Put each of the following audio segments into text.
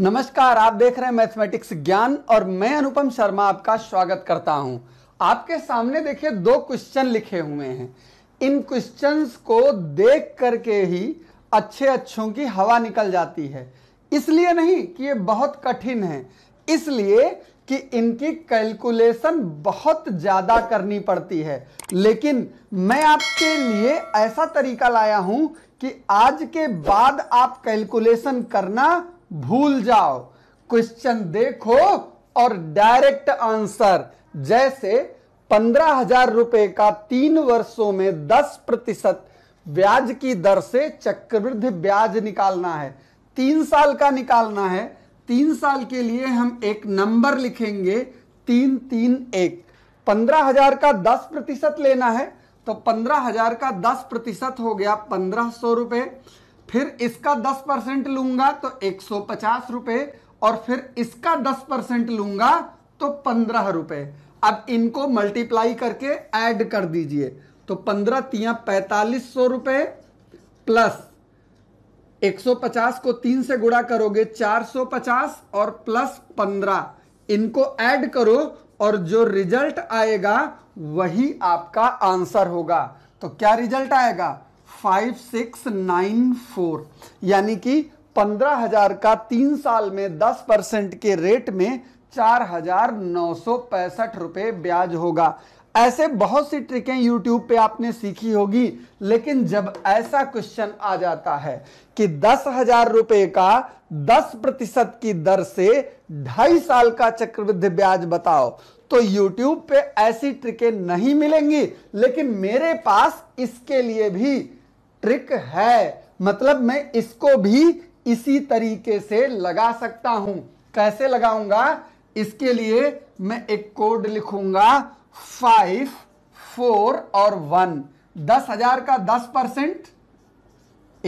नमस्कार आप देख रहे हैं मैथमेटिक्स ज्ञान और मैं अनुपम शर्मा आपका स्वागत करता हूं आपके सामने देखिए दो क्वेश्चन लिखे हुए हैं इन क्वेश्चंस को देख करके ही अच्छे अच्छों की हवा निकल जाती है इसलिए नहीं कि ये बहुत कठिन है इसलिए कि इनकी कैलकुलेशन बहुत ज़्यादा करनी पड़ती है लेकिन मैं आपके लिए ऐसा तरीका लाया हूं कि आज के बाद आप कैलकुलेशन करना भूल जाओ क्वेश्चन देखो और डायरेक्ट आंसर जैसे पंद्रह हजार रुपए का तीन वर्षों में दस प्रतिशत ब्याज की दर से चक्रवृद्धि ब्याज निकालना है तीन साल का निकालना है तीन साल के लिए हम एक नंबर लिखेंगे तीन तीन एक पंद्रह हजार का दस प्रतिशत लेना है तो पंद्रह हजार का दस प्रतिशत हो गया पंद्रह सौ रुपये फिर इसका दस परसेंट लूंगा तो एक सौ पचास रुपए और फिर इसका दस परसेंट लूंगा तो पंद्रह रुपए अब इनको मल्टीप्लाई करके ऐड कर दीजिए तो पंद्रह तिया पैंतालीस सौ रुपए प्लस 150 को तीन से गुणा करोगे 450 और प्लस 15 इनको ऐड करो और जो रिजल्ट आएगा वही आपका आंसर होगा तो क्या रिजल्ट आएगा फाइव सिक्स नाइन फोर यानी कि पंद्रह हजार का तीन साल में दस परसेंट के रेट में चार हजार नौ सौ पैंसठ रुपए ब्याज होगा ऐसे बहुत सी ट्रिकें YouTube पे आपने सीखी होगी लेकिन जब ऐसा क्वेश्चन आ जाता है कि दस हजार रुपये का दस प्रतिशत की दर से ढाई साल का चक्रवृद्धि ब्याज बताओ तो YouTube पे ऐसी ट्रिकें नहीं मिलेंगी लेकिन मेरे पास इसके लिए भी ट्रिक है मतलब मैं इसको भी इसी तरीके से लगा सकता हूं कैसे लगाऊंगा इसके लिए मैं एक कोड लिखूंगा फाइव फोर और वन दस हजार का दस परसेंट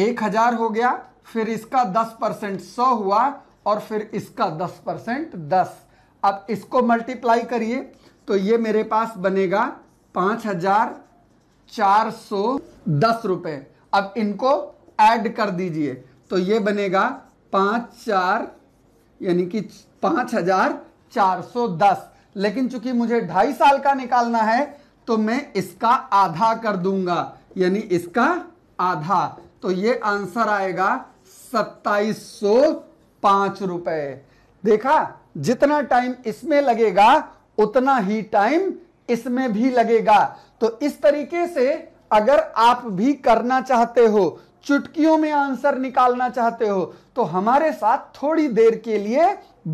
एक हजार हो गया फिर इसका दस परसेंट सौ हुआ और फिर इसका दस परसेंट दस अब इसको मल्टीप्लाई करिए तो ये मेरे पास बनेगा पांच हजार चार सौ दस रुपये अब इनको ऐड कर दीजिए तो ये बनेगा पाँच चार यानी कि पाँच हजार चार सौ दस लेकिन चूंकि मुझे ढाई साल का निकालना है तो मैं इसका आधा कर दूंगा यानी इसका आधा तो ये आंसर आएगा सत्ताईस सौ पांच रुपए देखा जितना टाइम इसमें लगेगा उतना ही टाइम इसमें भी लगेगा तो इस तरीके से अगर आप भी करना चाहते हो चुटकियों में आंसर निकालना चाहते हो तो हमारे साथ थोड़ी देर के लिए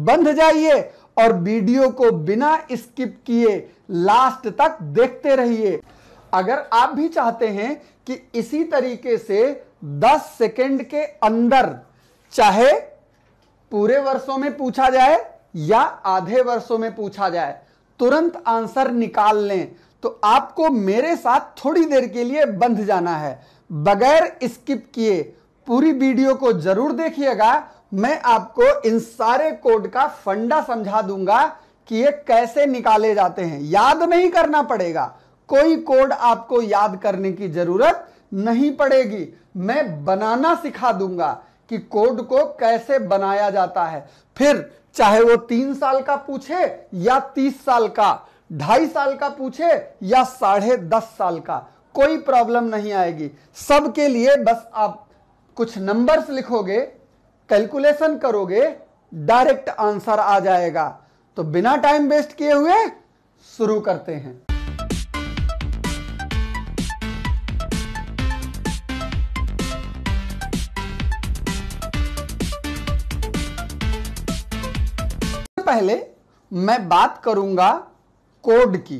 बंध जाइए और वीडियो को बिना स्किप किए लास्ट तक देखते रहिए अगर आप भी चाहते हैं कि इसी तरीके से 10 सेकंड के अंदर चाहे पूरे वर्षों में पूछा जाए या आधे वर्षों में पूछा जाए तुरंत आंसर निकाल लें तो आपको मेरे साथ थोड़ी देर के लिए बंध जाना है बगैर स्किप किए पूरी वीडियो को जरूर देखिएगा मैं आपको इन सारे कोड का फंडा समझा दूंगा कि ये कैसे निकाले जाते हैं याद नहीं करना पड़ेगा कोई कोड आपको याद करने की जरूरत नहीं पड़ेगी मैं बनाना सिखा दूंगा कि कोड को कैसे बनाया जाता है फिर चाहे वो तीन साल का पूछे या तीस साल का ढाई साल का पूछे या साढ़े दस साल का कोई प्रॉब्लम नहीं आएगी सबके लिए बस आप कुछ नंबर्स लिखोगे कैलकुलेशन करोगे डायरेक्ट आंसर आ जाएगा तो बिना टाइम वेस्ट किए हुए शुरू करते हैं पहले मैं बात करूंगा कोड की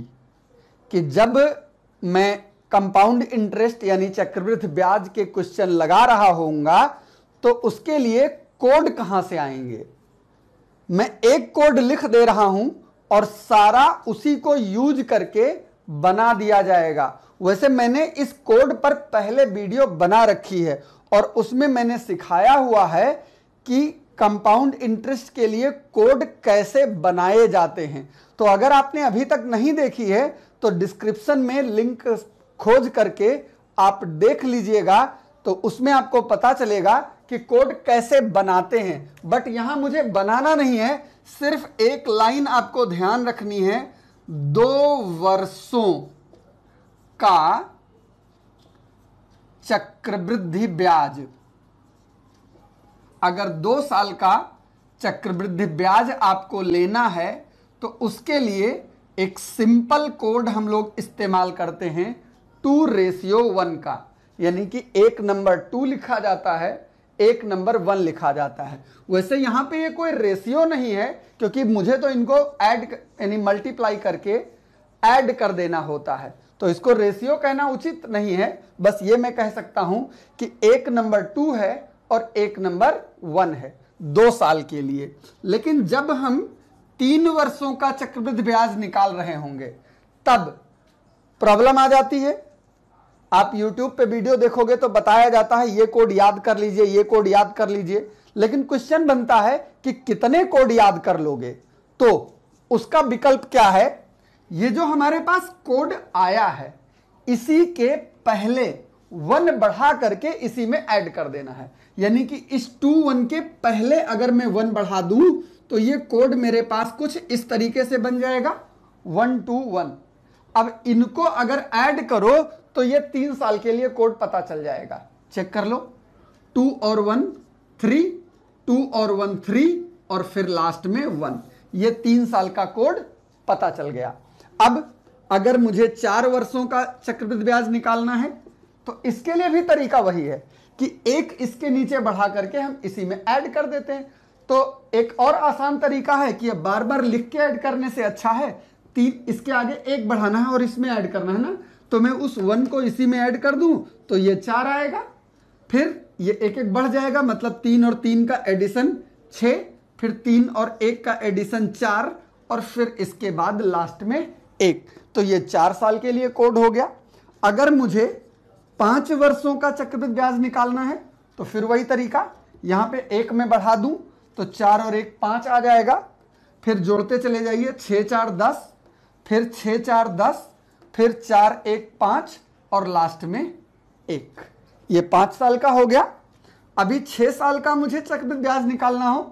कि जब मैं कंपाउंड इंटरेस्ट यानी चक्रवृद्ध ब्याज के क्वेश्चन लगा रहा होऊंगा तो उसके लिए कोड कहां से आएंगे मैं एक कोड लिख दे रहा हूं और सारा उसी को यूज करके बना दिया जाएगा वैसे मैंने इस कोड पर पहले वीडियो बना रखी है और उसमें मैंने सिखाया हुआ है कि कंपाउंड इंटरेस्ट के लिए कोड कैसे बनाए जाते हैं तो अगर आपने अभी तक नहीं देखी है तो डिस्क्रिप्शन में लिंक खोज करके आप देख लीजिएगा तो उसमें आपको पता चलेगा कि कोड कैसे बनाते हैं बट यहां मुझे बनाना नहीं है सिर्फ एक लाइन आपको ध्यान रखनी है दो वर्षों का चक्रवृद्धि ब्याज अगर दो साल का चक्रवृद्धि ब्याज आपको लेना है तो उसके लिए एक सिंपल कोड हम लोग इस्तेमाल करते हैं टू रेशियो वन का यानी कि एक नंबर टू लिखा जाता है एक नंबर वन लिखा जाता है वैसे यहां पे ये कोई रेशियो नहीं है क्योंकि मुझे तो इनको ऐड यानी मल्टीप्लाई करके ऐड कर देना होता है तो इसको रेशियो कहना उचित नहीं है बस ये मैं कह सकता हूं कि एक नंबर टू है और एक नंबर वन है दो साल के लिए लेकिन जब हम तीन वर्षों का चक्रवृद्धि ब्याज निकाल रहे होंगे तब प्रॉब्लम आ जाती है आप YouTube पे वीडियो देखोगे तो बताया जाता है ये कोड याद कर लीजिए ये कोड याद कर लीजिए लेकिन क्वेश्चन बनता है कि कितने कोड याद कर लोगे तो उसका विकल्प क्या है ये जो हमारे पास कोड आया है इसी के पहले वन बढ़ा करके इसी में ऐड कर देना है यानी कि इस टू वन के पहले अगर मैं वन बढ़ा दूं तो ये कोड मेरे पास कुछ इस तरीके से बन जाएगा वन टू वन अब इनको अगर ऐड करो तो ये तीन साल के लिए कोड पता चल जाएगा चेक कर लो टू और वन थ्री टू और वन थ्री और फिर लास्ट में वन ये तीन साल का कोड पता चल गया अब अगर मुझे चार वर्षों का चक्रवृद्धि ब्याज निकालना है तो इसके लिए भी तरीका वही है कि एक इसके नीचे बढ़ा करके हम इसी में ऐड कर देते हैं तो एक और आसान तरीका है कि बार बार लिख के ऐड करने से अच्छा है तीन इसके आगे एक बढ़ाना है और इसमें ऐड करना है ना तो मैं उस वन को इसी में ऐड कर दूं तो ये चार आएगा फिर ये एक एक बढ़ जाएगा मतलब तीन और तीन का एडिशन छ फिर तीन और एक का एडिशन चार और फिर इसके बाद लास्ट में एक तो ये चार साल के लिए कोड हो गया अगर मुझे पांच वर्षों का चक्रवृद्ध ब्याज निकालना है तो फिर वही तरीका यहां पे एक में बढ़ा दूं तो चार और एक पांच आ जाएगा फिर जोड़ते चले जाइए छ चार दस फिर छ चार दस फिर चार एक पांच और लास्ट में एक ये पांच साल का हो गया अभी छह साल का मुझे चक्रवृद्ध ब्याज निकालना हो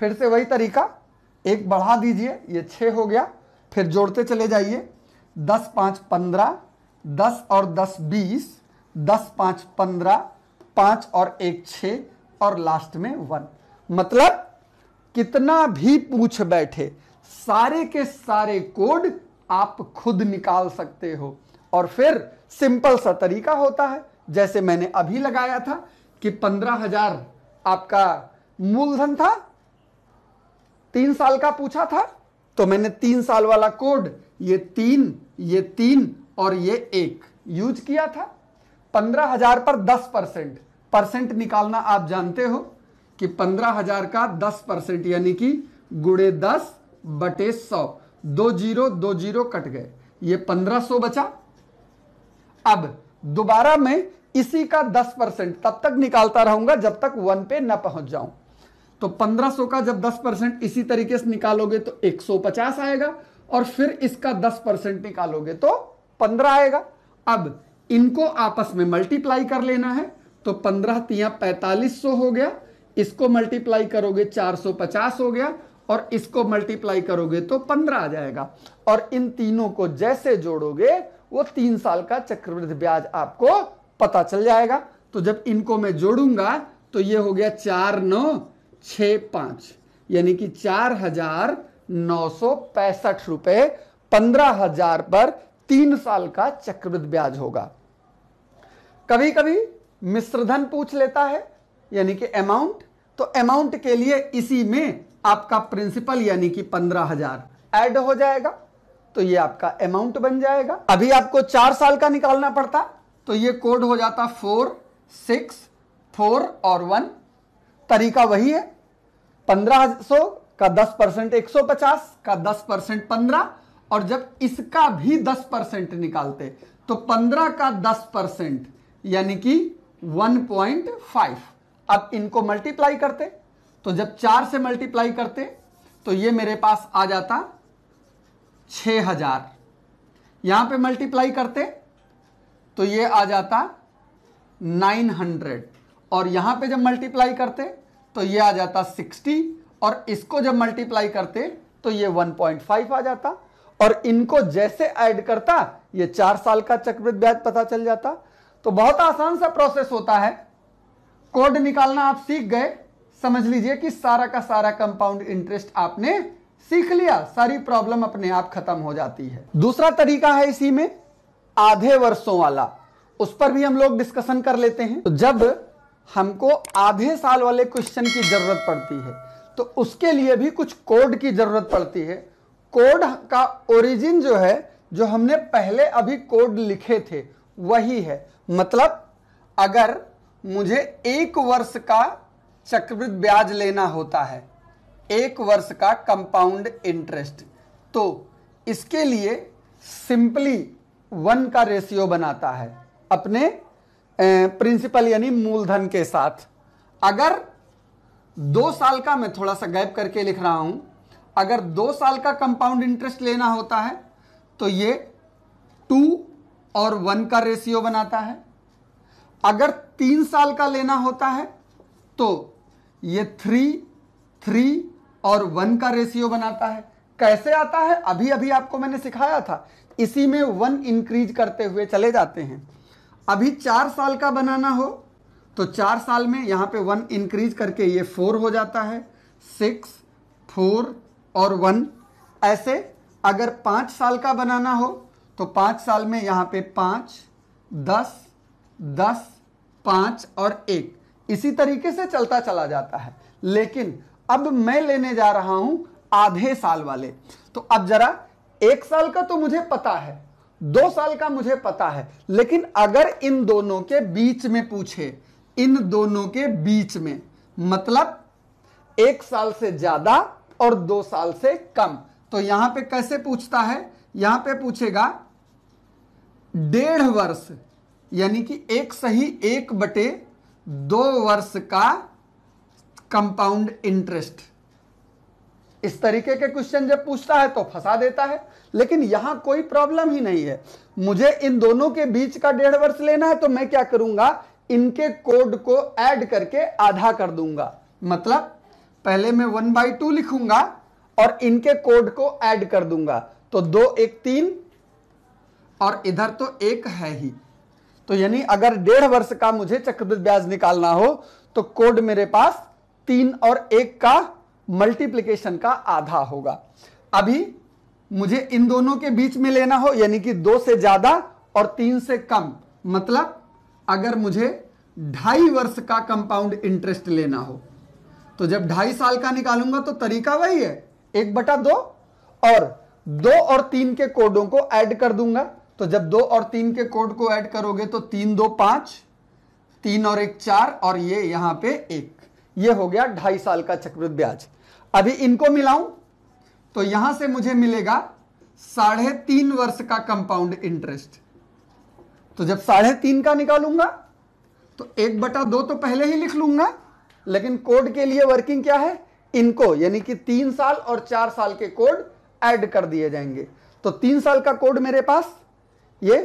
फिर से वही तरीका एक बढ़ा दीजिए ये छ हो गया फिर जोड़ते चले जाइए दस पाँच पंद्रह दस और दस बीस दस पांच पंद्रह पांच और एक छ और लास्ट में वन मतलब कितना भी पूछ बैठे सारे के सारे कोड आप खुद निकाल सकते हो और फिर सिंपल सा तरीका होता है जैसे मैंने अभी लगाया था कि पंद्रह हजार आपका मूलधन था तीन साल का पूछा था तो मैंने तीन साल वाला कोड ये तीन ये तीन और ये एक यूज किया था पंद्रह हजार पर दस परसेंट परसेंट निकालना आप जानते हो कि पंद्रह हजार का दस परसेंट यानी कि गुड़े दस बटे सौ दो जीरो दो जीरो कट गए ये पंद्रह सौ बचा अब दोबारा मैं इसी का दस परसेंट तब तक निकालता रहूंगा जब तक वन पे न पहुंच जाऊं तो पंद्रह सौ का जब दस परसेंट इसी तरीके से निकालोगे तो एक सौ पचास आएगा और फिर इसका दस परसेंट निकालोगे तो पंद्रह आएगा अब इनको आपस में मल्टीप्लाई कर लेना है तो पंद्रह तिया पैंतालीस सौ हो गया इसको मल्टीप्लाई करोगे चार सौ पचास हो गया और इसको मल्टीप्लाई करोगे तो पंद्रह आ जाएगा और इन तीनों को जैसे जोड़ोगे वो तीन साल का चक्रवृद्धि ब्याज आपको पता चल जाएगा तो जब इनको मैं जोड़ूंगा तो ये हो गया चार नौ छ पांच यानी कि चार हजार नौ सौ पैंसठ रुपए पंद्रह हजार पर तीन साल का चक्रवृद्ध ब्याज होगा कभी कभी मिश्रधन पूछ लेता है यानी कि अमाउंट तो अमाउंट के लिए इसी में आपका प्रिंसिपल यानी कि पंद्रह हजार एड हो जाएगा तो ये आपका अमाउंट बन जाएगा अभी आपको चार साल का निकालना पड़ता तो ये कोड हो जाता फोर सिक्स फोर और वन तरीका वही है पंद्रह सौ का दस परसेंट एक सौ पचास का दस परसेंट पंद्रह और जब इसका भी दस परसेंट निकालते तो पंद्रह का दस परसेंट यानी कि वन पॉइंट फाइव अब इनको मल्टीप्लाई करते तो जब चार से मल्टीप्लाई करते तो ये मेरे पास आ जाता छ हजार यहां पर मल्टीप्लाई करते तो ये आ जाता नाइन हंड्रेड और यहां पे जब मल्टीप्लाई करते तो ये आ जाता सिक्सटी और इसको जब मल्टीप्लाई करते तो ये वन पॉइंट फाइव आ जाता और इनको जैसे ऐड करता ये चार साल का चक्रवृद्ध ब्याज पता चल जाता तो बहुत आसान सा प्रोसेस होता है कोड निकालना आप सीख गए समझ लीजिए कि सारा का सारा कंपाउंड इंटरेस्ट आपने सीख लिया सारी प्रॉब्लम अपने आप खत्म हो जाती है दूसरा तरीका है इसी में आधे वर्षों वाला उस पर भी हम लोग डिस्कशन कर लेते हैं तो जब हमको आधे साल वाले क्वेश्चन की जरूरत पड़ती है तो उसके लिए भी कुछ कोड की जरूरत पड़ती है कोड का ओरिजिन जो है जो हमने पहले अभी कोड लिखे थे वही है मतलब अगर मुझे एक वर्ष का चक्रवृद्ध ब्याज लेना होता है एक वर्ष का कंपाउंड इंटरेस्ट तो इसके लिए सिंपली वन का रेशियो बनाता है अपने प्रिंसिपल यानी मूलधन के साथ अगर दो साल का मैं थोड़ा सा गैप करके लिख रहा हूं अगर दो साल का कंपाउंड इंटरेस्ट लेना होता है तो ये टू और वन का रेशियो बनाता है अगर तीन साल का लेना होता है तो ये थ्री थ्री और वन का रेशियो बनाता है कैसे आता है अभी अभी आपको मैंने सिखाया था इसी में वन इंक्रीज करते हुए चले जाते हैं अभी चार साल का बनाना हो तो चार साल में यहां पे वन इंक्रीज करके ये फोर हो जाता है सिक्स फोर और वन ऐसे अगर पाँच साल का बनाना हो तो पाँच साल में यहाँ पे पाँच दस दस पाँच और एक इसी तरीके से चलता चला जाता है लेकिन अब मैं लेने जा रहा हूँ आधे साल वाले तो अब जरा एक साल का तो मुझे पता है दो साल का मुझे पता है लेकिन अगर इन दोनों के बीच में पूछे इन दोनों के बीच में मतलब एक साल से ज्यादा और दो साल से कम तो यहां पे कैसे पूछता है यहां पे पूछेगा डेढ़ वर्ष यानी कि एक सही एक बटे दो वर्ष का कंपाउंड इंटरेस्ट इस तरीके के क्वेश्चन जब पूछता है तो फंसा देता है लेकिन यहां कोई प्रॉब्लम ही नहीं है मुझे इन दोनों के बीच का डेढ़ वर्ष लेना है तो मैं क्या करूंगा इनके कोड को ऐड करके आधा कर दूंगा मतलब पहले मैं वन बाई टू लिखूंगा और इनके कोड को ऐड कर दूंगा तो दो एक तीन और इधर तो एक है ही तो यानी अगर डेढ़ वर्ष का मुझे चक्रवृद्धि ब्याज निकालना हो तो कोड मेरे पास तीन और एक का मल्टीप्लीकेशन का आधा होगा अभी मुझे इन दोनों के बीच में लेना हो यानी कि दो से ज्यादा और तीन से कम मतलब अगर मुझे ढाई वर्ष का कंपाउंड इंटरेस्ट लेना हो तो जब ढाई साल का निकालूंगा तो तरीका वही है एक बटा दो और दो और तीन के कोडों को ऐड कर दूंगा तो जब दो और तीन के कोड को ऐड करोगे तो तीन दो पांच तीन और एक चार और ये यहां पे एक ये हो गया ढाई साल का चक्रवृत ब्याज अभी इनको मिलाऊं तो यहां से मुझे मिलेगा साढ़े तीन वर्ष का कंपाउंड इंटरेस्ट तो जब साढ़े तीन का निकालूंगा तो एक बटा दो तो पहले ही लिख लूंगा लेकिन कोड के लिए वर्किंग क्या है इनको यानी कि तीन साल और चार साल के कोड ऐड कर दिए जाएंगे तो तीन साल का कोड मेरे पास ये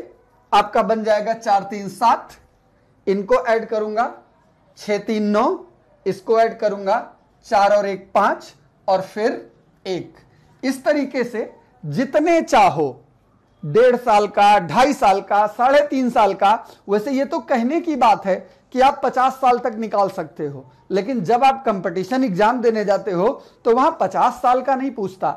आपका बन जाएगा चार तीन सात इनको ऐड करूंगा छ तीन नौ इसको ऐड करूंगा चार और एक पांच और फिर एक इस तरीके से जितने चाहो डेढ़ साल का ढाई साल का साढ़े तीन साल का वैसे ये तो कहने की बात है कि आप 50 साल तक निकाल सकते हो लेकिन जब आप कंपटीशन एग्जाम देने जाते हो तो वहां 50 साल का नहीं पूछता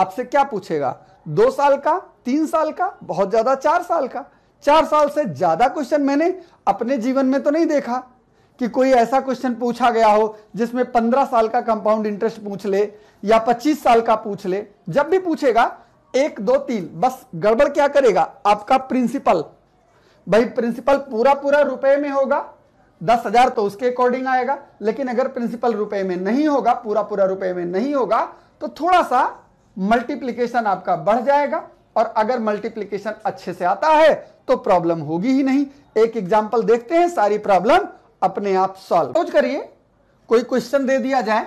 आपसे क्या पूछेगा दो साल का तीन साल का बहुत ज्यादा चार साल का चार साल से ज्यादा क्वेश्चन मैंने अपने जीवन में तो नहीं देखा कि कोई ऐसा क्वेश्चन पूछा गया हो जिसमें पंद्रह साल का कंपाउंड इंटरेस्ट पूछ ले या पच्चीस साल का पूछ ले जब भी पूछेगा एक दो तीन बस गड़बड़ क्या करेगा आपका प्रिंसिपल भाई प्रिंसिपल पूरा पूरा रुपए में होगा दस हजार तो उसके अकॉर्डिंग आएगा लेकिन अगर प्रिंसिपल रुपए में नहीं होगा पूरा पूरा रुपए में नहीं होगा तो थोड़ा सा मल्टीप्लीकेशन आपका बढ़ जाएगा और अगर मल्टीप्लीकेशन अच्छे से आता है तो प्रॉब्लम होगी ही नहीं एक एग्जाम्पल देखते हैं सारी प्रॉब्लम अपने आप सॉल्व सोच करिए कोई क्वेश्चन दे दिया जाए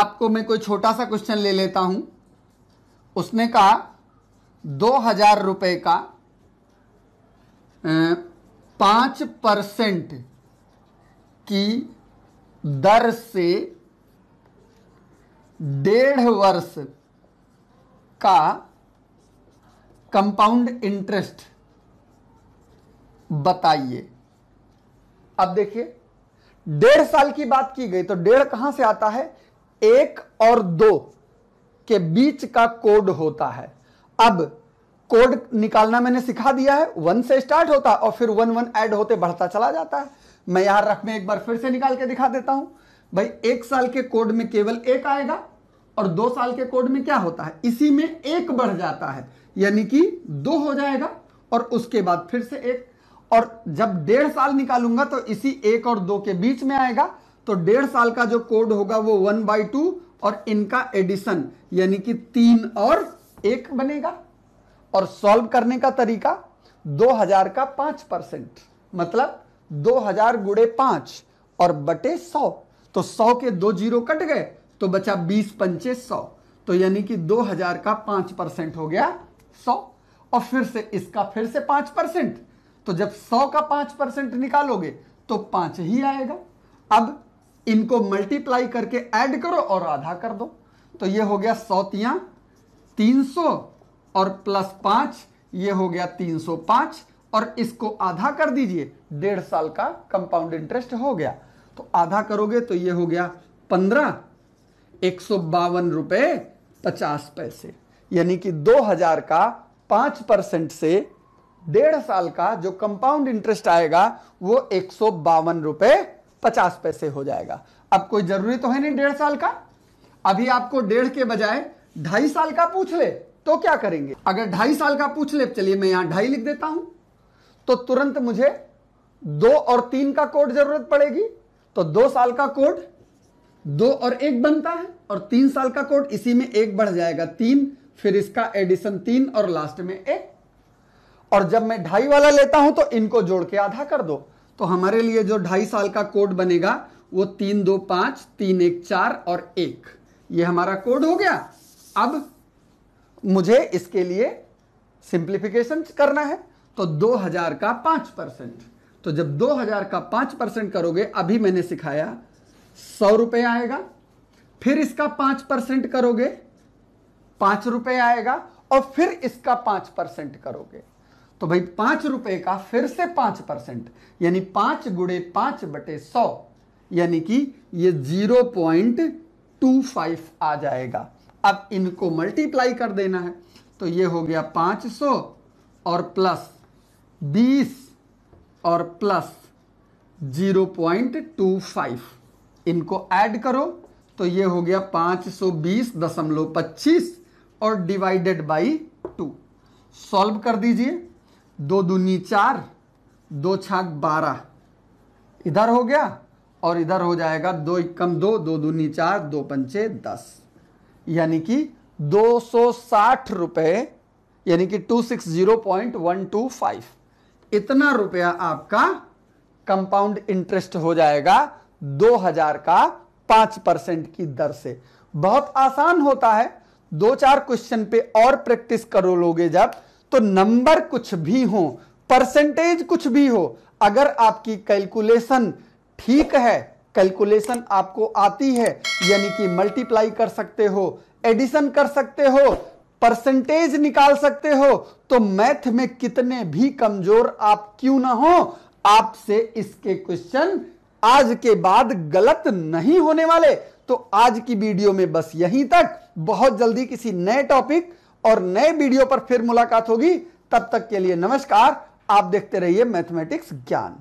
आपको मैं कोई छोटा सा क्वेश्चन ले लेता हूं उसने कहा दो हजार रुपए का पांच परसेंट की दर से डेढ़ वर्ष का कंपाउंड इंटरेस्ट बताइए अब देखिए डेढ़ साल की बात की गई तो डेढ़ कहां से आता है एक और दो के बीच का कोड होता है अब कोड निकालना मैंने सिखा दिया है वन से स्टार्ट होता है और फिर वन वन ऐड होते बढ़ता चला जाता है मैं यहां रख में एक बार फिर से निकाल के दिखा देता हूं भाई एक साल के कोड में केवल एक आएगा और दो साल के कोड में क्या होता है इसी में एक बढ़ जाता है यानी कि दो हो जाएगा और उसके बाद फिर से एक और जब डेढ़ साल निकालूंगा तो इसी एक और दो के बीच में आएगा तो डेढ़ साल का जो कोड होगा वो वन बाई टू और इनका एडिशन यानी कि तीन और एक बनेगा और सॉल्व करने का तरीका दो हजार का पांच परसेंट मतलब दो हजार गुड़े पांच और बटे सौ तो सौ के दो जीरो कट गए तो बचा बीस पंचे सौ तो यानी कि दो हजार का पांच परसेंट हो गया सौ और फिर से इसका फिर से पांच परसेंट तो जब सौ का पांच परसेंट निकालोगे तो पांच ही आएगा अब इनको मल्टीप्लाई करके ऐड करो और आधा कर दो तो ये हो गया सौ तिया तीन सौ और प्लस पांच ये हो गया तीन सौ पांच और इसको आधा कर दीजिए डेढ़ साल का कंपाउंड इंटरेस्ट हो गया तो आधा करोगे तो ये हो गया पंद्रह एक सौ बावन रुपये पचास पैसे यानी कि दो हजार का पांच परसेंट से डेढ़ साल का जो कंपाउंड इंटरेस्ट आएगा वो एक सौ बावन रुपए पचास पैसे हो जाएगा अब कोई जरूरी तो है नहीं डेढ़ साल का अभी आपको डेढ़ के बजाय ढाई साल का पूछ ले तो क्या करेंगे अगर ढाई साल का पूछ ले चलिए मैं यहां ढाई लिख देता हूं तो तुरंत मुझे दो और तीन का कोड जरूरत पड़ेगी तो दो साल का कोड दो और एक बनता है और तीन साल का कोड इसी में एक बढ़ जाएगा तीन फिर इसका एडिशन तीन और लास्ट में एक और जब मैं ढाई वाला लेता हूं तो इनको जोड़ के आधा कर दो तो हमारे लिए जो ढाई साल का कोड बनेगा वो तीन दो पांच तीन एक चार और एक ये हमारा कोड हो गया अब मुझे इसके लिए सिंप्लीफिकेशन करना है तो 2000 का 5 परसेंट तो जब 2000 का 5 परसेंट करोगे अभी मैंने सिखाया सौ रुपये आएगा फिर इसका 5 परसेंट करोगे पांच रुपये आएगा और फिर इसका 5 परसेंट करोगे तो भाई पांच रुपए का फिर से पांच परसेंट यानी पांच गुड़े पांच बटे सौ यानी कि ये जीरो पॉइंट टू फाइव आ जाएगा अब इनको मल्टीप्लाई कर देना है तो ये हो गया पांच सौ और प्लस बीस और plus zero point two five इनको ऐड करो तो ये हो गया पाँच सौ बीस दशमलव पच्चीस और डिवाइडेड बाई टू सॉल्व कर दीजिए दो दूनी चार दो छाक बारह इधर हो गया और इधर हो जाएगा दो इक्कम दो दो दूनी चार दो पंचे दस यानी कि दो सौ साठ रुपये यानी कि two six zero point one two five इतना रुपया आपका कंपाउंड इंटरेस्ट हो जाएगा 2000 का 5 परसेंट की दर से बहुत आसान होता है दो चार क्वेश्चन पे और प्रैक्टिस करो लोगे जब तो नंबर कुछ भी हो परसेंटेज कुछ भी हो अगर आपकी कैलकुलेशन ठीक है कैलकुलेशन आपको आती है यानी कि मल्टीप्लाई कर सकते हो एडिशन कर सकते हो परसेंटेज निकाल सकते हो तो मैथ में कितने भी कमजोर आप क्यों ना हो आपसे इसके क्वेश्चन आज के बाद गलत नहीं होने वाले तो आज की वीडियो में बस यहीं तक बहुत जल्दी किसी नए टॉपिक और नए वीडियो पर फिर मुलाकात होगी तब तक के लिए नमस्कार आप देखते रहिए मैथमेटिक्स ज्ञान